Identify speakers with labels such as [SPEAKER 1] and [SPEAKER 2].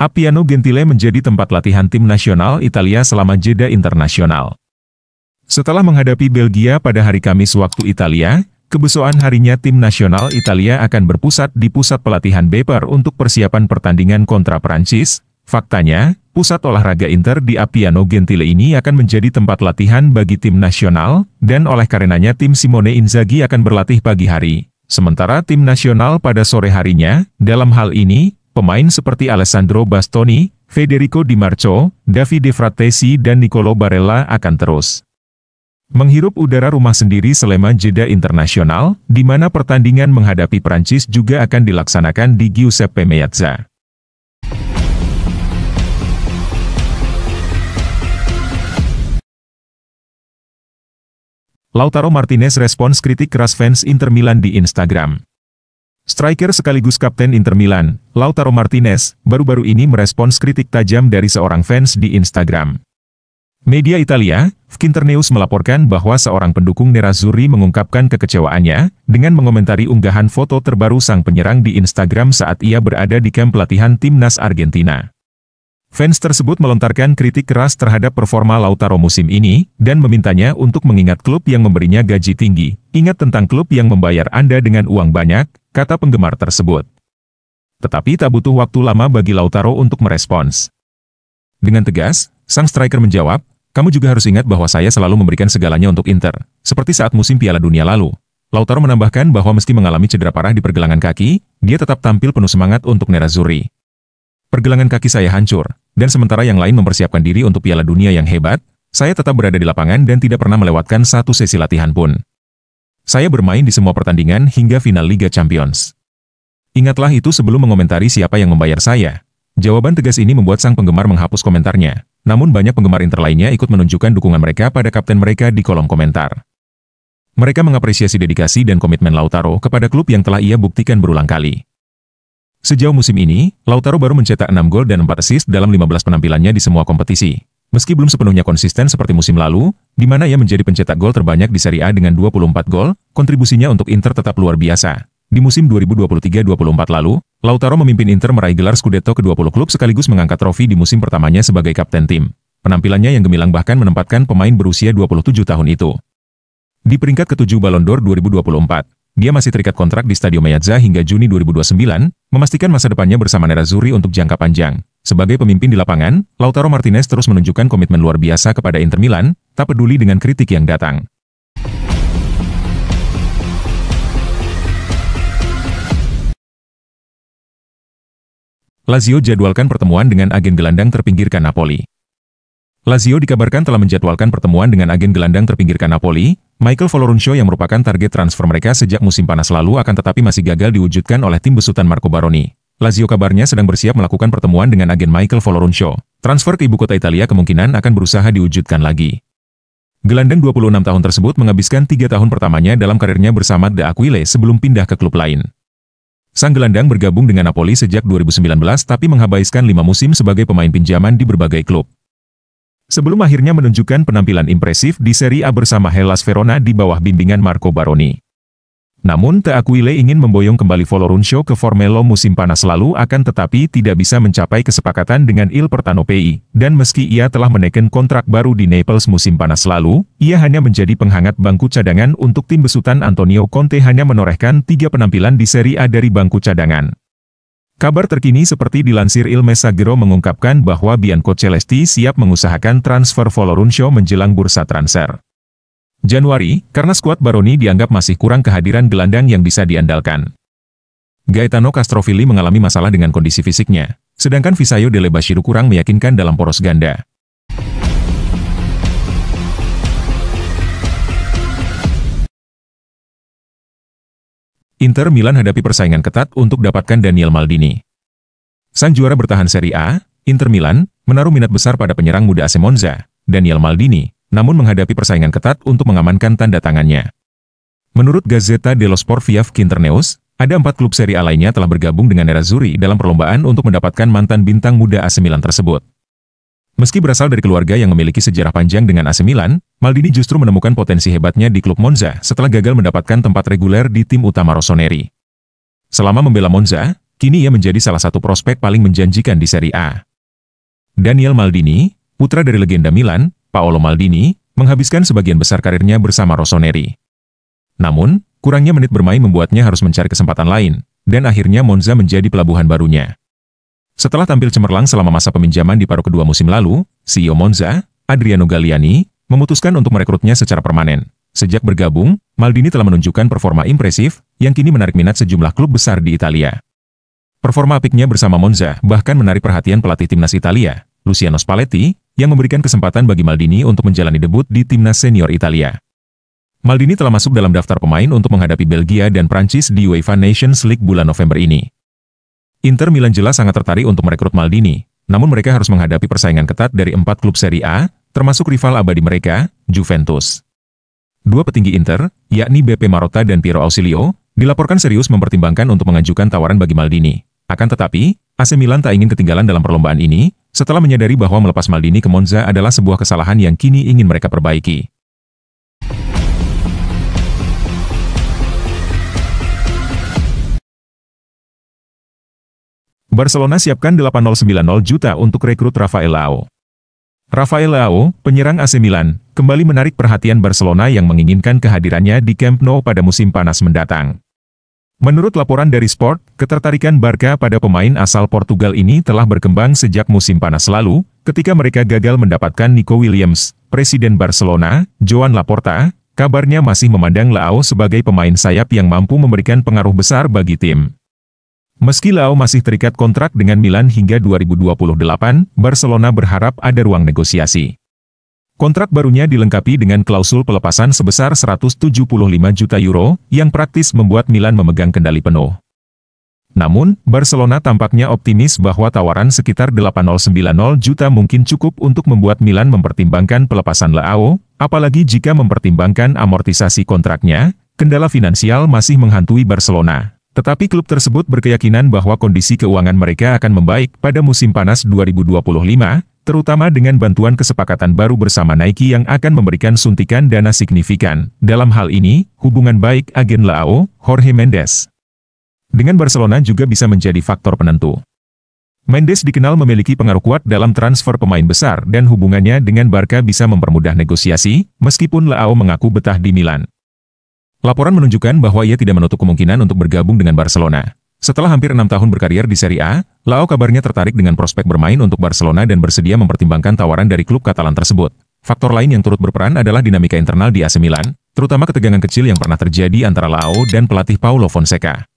[SPEAKER 1] Appiano Gentile menjadi tempat latihan tim nasional Italia selama jeda internasional. Setelah menghadapi Belgia pada hari Kamis waktu Italia, kebesoan harinya tim nasional Italia akan berpusat di pusat pelatihan Beper untuk persiapan pertandingan kontra Prancis. Faktanya, pusat olahraga Inter di Appiano Gentile ini akan menjadi tempat latihan bagi tim nasional, dan oleh karenanya tim Simone Inzaghi akan berlatih pagi hari. Sementara tim nasional pada sore harinya, dalam hal ini, pemain seperti Alessandro Bastoni, Federico Di Marco, Davide Fratesi dan Nicolo Barella akan terus menghirup udara rumah sendiri selama jeda internasional, di mana pertandingan menghadapi Prancis juga akan dilaksanakan di Giuseppe Meazza. Lautaro Martinez respons kritik keras fans Inter Milan di Instagram. Striker sekaligus kapten Inter Milan, Lautaro Martinez, baru-baru ini merespons kritik tajam dari seorang fans di Instagram. Media Italia, Vkinterneus melaporkan bahwa seorang pendukung Nerazzurri mengungkapkan kekecewaannya dengan mengomentari unggahan foto terbaru sang penyerang di Instagram saat ia berada di kamp pelatihan timnas Argentina. Fans tersebut melontarkan kritik keras terhadap performa Lautaro musim ini, dan memintanya untuk mengingat klub yang memberinya gaji tinggi. Ingat tentang klub yang membayar Anda dengan uang banyak, kata penggemar tersebut. Tetapi tak butuh waktu lama bagi Lautaro untuk merespons. Dengan tegas, sang striker menjawab, kamu juga harus ingat bahwa saya selalu memberikan segalanya untuk Inter, seperti saat musim Piala Dunia lalu. Lautaro menambahkan bahwa meski mengalami cedera parah di pergelangan kaki, dia tetap tampil penuh semangat untuk Nerazzurri. Pergelangan kaki saya hancur, dan sementara yang lain mempersiapkan diri untuk Piala Dunia yang hebat, saya tetap berada di lapangan dan tidak pernah melewatkan satu sesi latihan pun. Saya bermain di semua pertandingan hingga final Liga Champions. Ingatlah itu sebelum mengomentari siapa yang membayar saya. Jawaban tegas ini membuat sang penggemar menghapus komentarnya, namun banyak penggemar Inter lainnya ikut menunjukkan dukungan mereka pada kapten mereka di kolom komentar. Mereka mengapresiasi dedikasi dan komitmen Lautaro kepada klub yang telah ia buktikan berulang kali. Sejauh musim ini, Lautaro baru mencetak 6 gol dan 4 assist dalam 15 penampilannya di semua kompetisi. Meski belum sepenuhnya konsisten seperti musim lalu, di mana ia menjadi pencetak gol terbanyak di Serie A dengan 24 gol, kontribusinya untuk Inter tetap luar biasa. Di musim 2023-24 lalu, Lautaro memimpin Inter meraih gelar Scudetto ke-20 klub sekaligus mengangkat trofi di musim pertamanya sebagai kapten tim. Penampilannya yang gemilang bahkan menempatkan pemain berusia 27 tahun itu. Di peringkat ketujuh Ballon d'Or 2024, dia masih terikat kontrak di Stadio Mayadza hingga Juni 2029, memastikan masa depannya bersama Nerazzurri untuk jangka panjang. Sebagai pemimpin di lapangan, Lautaro Martinez terus menunjukkan komitmen luar biasa kepada Inter Milan, tak peduli dengan kritik yang datang. Lazio jadwalkan pertemuan dengan agen gelandang terpinggirkan Napoli. Lazio dikabarkan telah menjadwalkan pertemuan dengan agen gelandang terpinggirkan Napoli, Michael Fiorencio yang merupakan target transfer mereka sejak musim panas lalu akan tetapi masih gagal diwujudkan oleh tim besutan Marco Baroni. Lazio kabarnya sedang bersiap melakukan pertemuan dengan agen Michael Fiorencio. Transfer ke ibu kota Italia kemungkinan akan berusaha diwujudkan lagi. Gelandang 26 tahun tersebut menghabiskan tiga tahun pertamanya dalam karirnya bersama De Aquile sebelum pindah ke klub lain. Sang gelandang bergabung dengan Napoli sejak 2019 tapi menghabiskan lima musim sebagai pemain pinjaman di berbagai klub sebelum akhirnya menunjukkan penampilan impresif di seri A bersama Hellas Verona di bawah bimbingan Marco Baroni. Namun Teakuile ingin memboyong kembali Voloruncio ke Formelo musim panas lalu akan tetapi tidak bisa mencapai kesepakatan dengan Il Pertano Pei, dan meski ia telah menaikkan kontrak baru di Naples musim panas lalu, ia hanya menjadi penghangat bangku cadangan untuk tim besutan Antonio Conte hanya menorehkan tiga penampilan di Serie A dari bangku cadangan. Kabar terkini seperti dilansir Il Messaggero mengungkapkan bahwa Bianco Celesti siap mengusahakan transfer Show menjelang bursa transfer. Januari, karena skuad Baroni dianggap masih kurang kehadiran gelandang yang bisa diandalkan. Gaetano Castrovilli mengalami masalah dengan kondisi fisiknya, sedangkan Visayo Bashiru kurang meyakinkan dalam poros ganda. Inter Milan hadapi persaingan ketat untuk dapatkan Daniel Maldini. Sang juara bertahan Serie A, Inter Milan, menaruh minat besar pada penyerang muda AC Monza, Daniel Maldini, namun menghadapi persaingan ketat untuk mengamankan tanda tangannya. Menurut Gazeta dello Sport via Kinterneus, ada empat klub Serie A lainnya telah bergabung dengan Nerazzurri dalam perlombaan untuk mendapatkan mantan bintang muda AC Milan tersebut. Meski berasal dari keluarga yang memiliki sejarah panjang dengan AC Milan, Maldini justru menemukan potensi hebatnya di klub Monza setelah gagal mendapatkan tempat reguler di tim utama Rossoneri. Selama membela Monza, kini ia menjadi salah satu prospek paling menjanjikan di Serie A. Daniel Maldini, putra dari legenda Milan, Paolo Maldini, menghabiskan sebagian besar karirnya bersama Rossoneri. Namun, kurangnya menit bermain membuatnya harus mencari kesempatan lain, dan akhirnya Monza menjadi pelabuhan barunya. Setelah tampil cemerlang selama masa peminjaman di paruh kedua musim lalu, CEO Monza, Adriano Galliani, memutuskan untuk merekrutnya secara permanen. Sejak bergabung, Maldini telah menunjukkan performa impresif, yang kini menarik minat sejumlah klub besar di Italia. Performa apiknya bersama Monza bahkan menarik perhatian pelatih timnas Italia, Luciano Spalletti, yang memberikan kesempatan bagi Maldini untuk menjalani debut di timnas senior Italia. Maldini telah masuk dalam daftar pemain untuk menghadapi Belgia dan Prancis di UEFA Nations League bulan November ini. Inter Milan jelas sangat tertarik untuk merekrut Maldini, namun mereka harus menghadapi persaingan ketat dari empat klub Serie A, termasuk rival abadi mereka, Juventus. Dua petinggi Inter, yakni BP Marotta dan Piero Ausilio, dilaporkan serius mempertimbangkan untuk mengajukan tawaran bagi Maldini. Akan tetapi, AC Milan tak ingin ketinggalan dalam perlombaan ini, setelah menyadari bahwa melepas Maldini ke Monza adalah sebuah kesalahan yang kini ingin mereka perbaiki. Barcelona siapkan 8090 juta untuk rekrut Rafael Lau. Rafael Lau, penyerang AC Milan, kembali menarik perhatian Barcelona yang menginginkan kehadirannya di Camp Nou pada musim panas mendatang. Menurut laporan dari Sport, ketertarikan Barca pada pemain asal Portugal ini telah berkembang sejak musim panas lalu, ketika mereka gagal mendapatkan Nico Williams, Presiden Barcelona, Joan Laporta, kabarnya masih memandang Lau sebagai pemain sayap yang mampu memberikan pengaruh besar bagi tim. Meski Lau masih terikat kontrak dengan Milan hingga 2028, Barcelona berharap ada ruang negosiasi. Kontrak barunya dilengkapi dengan klausul pelepasan sebesar 175 juta euro, yang praktis membuat Milan memegang kendali penuh. Namun, Barcelona tampaknya optimis bahwa tawaran sekitar 8090 juta mungkin cukup untuk membuat Milan mempertimbangkan pelepasan Lau, apalagi jika mempertimbangkan amortisasi kontraknya, kendala finansial masih menghantui Barcelona. Tetapi klub tersebut berkeyakinan bahwa kondisi keuangan mereka akan membaik pada musim panas 2025, terutama dengan bantuan kesepakatan baru bersama Nike yang akan memberikan suntikan dana signifikan. Dalam hal ini, hubungan baik agen Lao, Jorge Mendes. Dengan Barcelona juga bisa menjadi faktor penentu. Mendes dikenal memiliki pengaruh kuat dalam transfer pemain besar dan hubungannya dengan Barca bisa mempermudah negosiasi, meskipun Lao mengaku betah di Milan. Laporan menunjukkan bahwa ia tidak menutup kemungkinan untuk bergabung dengan Barcelona. Setelah hampir enam tahun berkarier di Serie A, Lau kabarnya tertarik dengan prospek bermain untuk Barcelona dan bersedia mempertimbangkan tawaran dari klub Katalan tersebut. Faktor lain yang turut berperan adalah dinamika internal di AC Milan, terutama ketegangan kecil yang pernah terjadi antara Lau dan pelatih Paulo Fonseca.